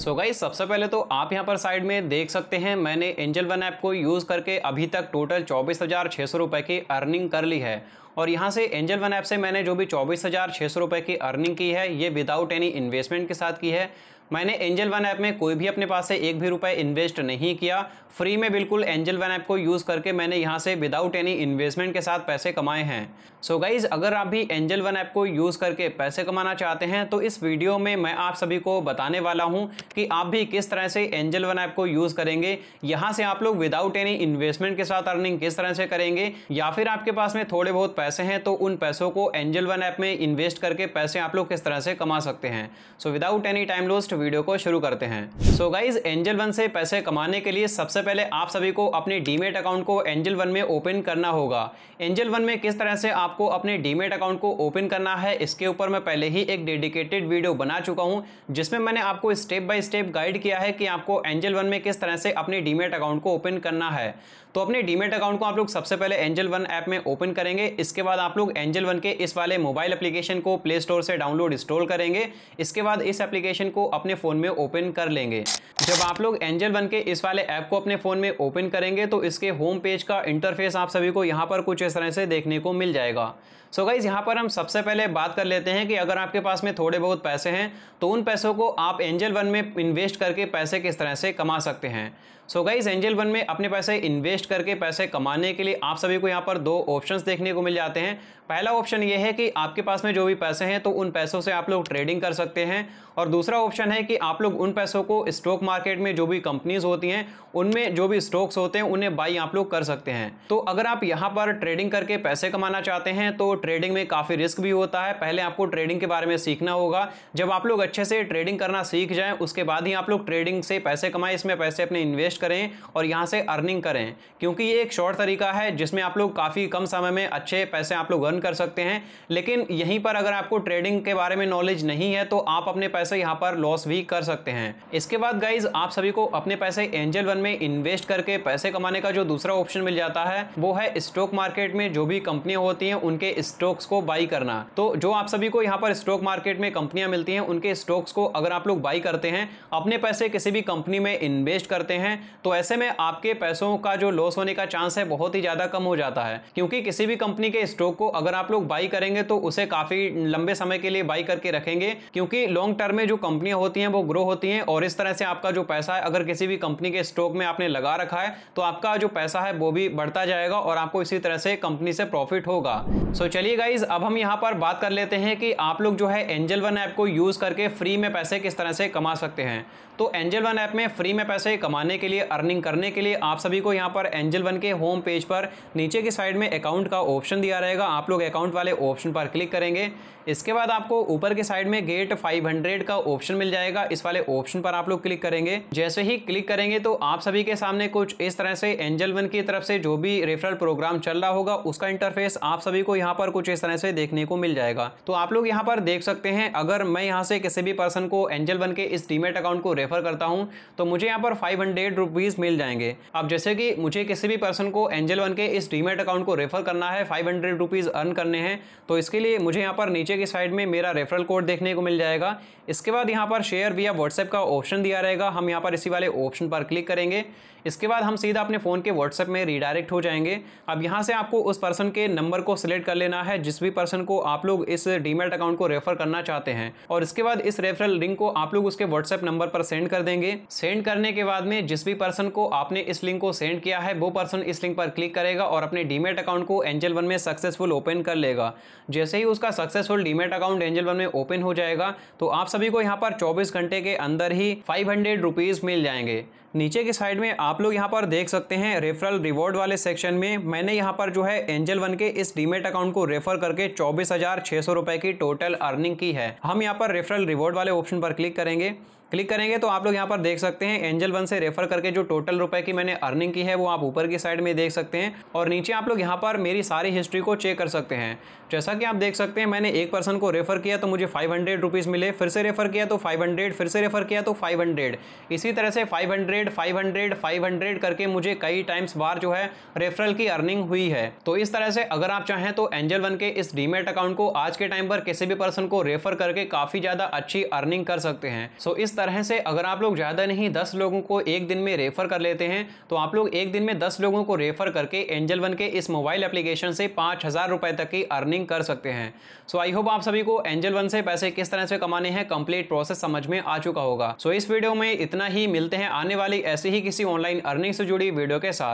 सो so सबसे पहले तो आप यहाँ पर साइड में देख सकते हैं मैंने एंजल वन ऐप को यूज़ करके अभी तक टोटल चौबीस हज़ार छः सौ रुपये की अर्निंग कर ली है और यहाँ से एंजल वन ऐप से मैंने जो भी चौबीस हज़ार छः सौ रुपये की अर्निंग की है ये विदाउट एनी इन्वेस्टमेंट के साथ की है मैंने एंजल वन ऐप में कोई भी अपने पास से एक भी रुपए इन्वेस्ट नहीं किया फ्री में बिल्कुल एंजल वन ऐप को यूज़ करके मैंने यहाँ से विदाउट एनी इन्वेस्टमेंट के साथ पैसे कमाए हैं सो so गाइज़ अगर आप भी एंजल वन ऐप को यूज़ करके पैसे कमाना चाहते हैं तो इस वीडियो में मैं आप सभी को बताने वाला हूँ कि आप भी किस तरह से एंजल वन ऐप को यूज़ करेंगे यहाँ से आप लोग विदाउट एनी इन्वेस्टमेंट के साथ अर्निंग किस तरह से करेंगे या फिर आपके पास में थोड़े बहुत पैसे हैं तो उन पैसों को एंजल वन ऐप में इन्वेस्ट करके पैसे आप लोग किस तरह से कमा सकते हैं so without any time lost video को शुरू करते हैं सो गाइज एंजल वन से पैसे कमाने के लिए सबसे पहले आप सभी को अपने डीमेट अकाउंट को एंजल वन में ओपन करना होगा एंजल वन में किस तरह से आपको अपने डीमेट अकाउंट को ओपन करना है इसके ऊपर मैं पहले ही एक डेडिकेटेड वीडियो बना चुका हूँ जिसमें मैंने आपको स्टेप बाय स्टेप गाइड किया है कि आपको एंजल वन में किस तरह से अपने डीमेट अकाउंट को ओपन करना है तो अपने डीमेट अकाउंट को आप लोग सबसे पहले एंजल वन ऐप में ओपन करेंगे इस इसके बाद आप लोग एंजल वन के इस वाले मोबाइल एप्लीकेशन को प्ले स्टोर से डाउनलोड इंस्टॉल करेंगे इसके बाद इस एप्लीकेशन को अपने फ़ोन में ओपन कर लेंगे जब आप लोग एंजल वन के इस वाले ऐप को अपने फ़ोन में ओपन करेंगे तो इसके होम पेज का इंटरफेस आप सभी को यहाँ पर कुछ इस तरह से देखने को मिल जाएगा सो so गाइज़ यहाँ पर हम सबसे पहले बात कर लेते हैं कि अगर आपके पास में थोड़े बहुत पैसे हैं तो उन पैसों को आप एंजल वन में इन्वेस्ट करके पैसे किस तरह से कमा सकते हैं सो गाइज़ एंजल वन में अपने पैसे इन्वेस्ट करके पैसे कमाने के लिए आप सभी को यहाँ पर दो ऑप्शंस देखने को मिल जाते जाते हैं पहला ऑप्शन ये है कि आपके पास में जो भी पैसे हैं तो उन पैसों से आप लोग ट्रेडिंग कर सकते हैं और दूसरा ऑप्शन है कि आप लोग उन पैसों को स्टॉक मार्केट में जो भी कंपनीज होती हैं उनमें जो भी स्टॉक्स होते हैं उन्हें बाई आप लोग कर सकते हैं तो अगर आप यहाँ पर ट्रेडिंग करके पैसे कमाना चाहते हैं तो ट्रेडिंग में काफ़ी रिस्क भी होता है पहले आपको ट्रेडिंग के बारे में सीखना होगा जब आप लोग अच्छे से ट्रेडिंग करना सीख जाएं उसके बाद ही आप लोग ट्रेडिंग से पैसे कमाएं इसमें पैसे अपने इन्वेस्ट करें और यहाँ से अर्निंग करें क्योंकि ये एक शॉर्ट तरीका है जिसमें आप लोग काफ़ी कम समय में अच्छे पैसे आप लोग अर्न कर सकते हैं लेकिन यहीं पर अगर आपको ट्रेडिंग के बारे में नॉलेज नहीं है तो आप अपने पैसे यहाँ पर लॉस भी कर सकते हैं इसके बाद गाइज आप सभी को अपने पैसे एंजल वन में इन्वेस्ट करके पैसे कमाने का जो दूसरा ऑप्शन मिल जाता है वो है स्टॉक मार्केट में जो भी कंपनियां होती हैं उनके स्टॉक्स को बाई करना तो जो आप सभी को यहाँ पर स्टॉक मार्केट में कंपनियां मिलती हैं उनके स्टॉक्स को अगर आप लोग बाई करते हैं अपने पैसे किसी भी कंपनी में इन्वेस्ट करते हैं तो ऐसे में आपके पैसों का जो लॉस होने का चांस है बहुत ही ज़्यादा कम हो जाता है क्योंकि किसी भी कंपनी के स्टॉक को अगर आप लोग बाई करेंगे तो उसे काफ़ी लंबे समय के लिए बाई करके रखेंगे क्योंकि लॉन्ग टर्म में जो कंपनियां होती हैं वो ग्रो होती हैं और इस तरह से आपका जो पैसा है अगर किसी भी कंपनी के स्टॉक में आपने लगा रखा है तो आपका जो पैसा है वो भी बढ़ता जाएगा और आपको इसी तरह से कंपनी से प्रॉफिट होगा सो चलिए गाइज अब हम यहाँ पर बात कर लेते हैं कि आप लोग जो है एंजल वन ऐप को यूज़ करके फ्री में पैसे किस तरह से कमा सकते हैं तो एंजल वन ऐप में फ्री में पैसे कमाने के लिए अर्निंग करने के लिए आप सभी को यहाँ पर एंजल वन के होम पेज पर नीचे की साइड में अकाउंट का ऑप्शन दिया दिया रहेगा आप लोग अकाउंट वाले ऑप्शन पर क्लिक करेंगे इसके बाद आपको ऊपर के साइड में गेट 500 का ऑप्शन मिल जाएगा इस वाले ऑप्शन पर आप लोग क्लिक करेंगे जैसे ही क्लिक करेंगे तो आप सभी के सामने कुछ इस तरह से एंजल वन की तरफ से जो भी रेफरल प्रोग्राम चल रहा होगा उसका इंटरफेस आप सभी को यहाँ पर कुछ इस तरह से देखने को मिल जाएगा तो आप लोग यहाँ पर देख सकते हैं अगर मैं यहाँ से किसी भी पर्सन को एंजल वन के इस डीमेट अकाउंट को रेफर करता हूँ तो मुझे यहाँ पर फाइव हंड्रेड मिल जाएंगे अब जैसे कि मुझे किसी भी पर्सन को एंजल वन के इस डीमेट अकाउंट को रेफर करना है फाइव हंड्रेड रुपीज़ अर्न करने हैं तो इसके लिए मुझे यहाँ पर नीचे की साइड में मेरा रेफरल कोड देखने को मिल जाएगा इसके बाद यहाँ पर शेयर या व्हाट्सएप का ऑप्शन दिया रहेगा हम यहाँ पर इसी वाले ऑप्शन पर क्लिक करेंगे इसके बाद हम सीधा अपने फ़ोन के व्हाट्सएप में रिडायरेक्ट हो जाएंगे अब यहाँ से आपको उस पर्सन के नंबर को सिलेक्ट कर लेना है जिस भी पर्सन को आप लोग इस डीमेट अकाउंट को रेफर करना चाहते हैं और इसके बाद इस रेफरल लिंक को आप लोग उसके व्हाट्सएप नंबर पर सेंड कर देंगे सेंड करने के बाद में जिस भी पर्सन को आपने इस लिंक को सेंड किया है वो पर्सन इस लिंक पर क्लिक करेगा और अपने डीमेट अकाउंट को एंजल वन में सक्सेसफुल ओपन कर लेगा जैसे ही उसका successful demat account Angel One में ओपन हो जाएगा तो आप सभी को यहाँ पर चौबीस घंटे के अंदर ही फाइव हंड्रेड रुपीज़ मिल जाएंगे नीचे के साइड में आप लोग यहाँ पर देख सकते हैं रेफरल रिवॉर्ड वाले सेक्शन में मैंने यहाँ पर जो है एंजल वन के इस डीमेट अकाउंट को रेफर करके चौबीस हज़ार छः सौ रुपये की टोटल अर्निंग की है हम यहाँ पर रेफरल रिवॉर्ड वाले ऑप्शन पर क्लिक करेंगे क्लिक करेंगे तो आप लोग यहाँ पर देख सकते हैं एंजल वन से रेफर करके जो टोटल रुपए की मैंने अर्निंग की है वो आप ऊपर की साइड में देख सकते हैं और नीचे आप लोग यहाँ पर मेरी सारी हिस्ट्री को चेक कर सकते हैं जैसा कि आप देख सकते हैं मैंने एक पर्सन को रेफर किया तो मुझे फाइव हंड्रेड रुपीज़ मिले फिर से रेफर किया तो फाइव हंड्रेड फिर से रेफर किया तो फाइव हंड्रेड इसी तरह से five hundred five hundred five hundred करके मुझे कई टाइम्स बार जो है रेफरल की अर्निंग हुई है तो इस तरह से अगर आप चाहें तो एंजल वन के इस डीमेट अकाउंट को आज के टाइम पर किसी भी पर्सन को रेफर करके काफ़ी ज़्यादा अच्छी अर्निंग कर सकते हैं सो इस तरह से अगर आप लोग ज़्यादा नहीं दस लोगों को एक दिन में रेफ़र कर लेते हैं तो आप लोग एक दिन में दस लोगों को रेफ़र करके एंजल वन के इस मोबाइल एप्लीकेशन से पाँच हज़ार रुपये तक की अर्निंग कर सकते हैं सो आई होप आप सभी को एंजल वन से पैसे किस तरह से कमाने हैं कंप्लीट प्रोसेस समझ में आ चुका होगा सो so, इस वीडियो में इतना ही मिलते हैं आने वाली ऐसी ही किसी ऑनलाइन अर्निंग से जुड़ी वीडियो के साथ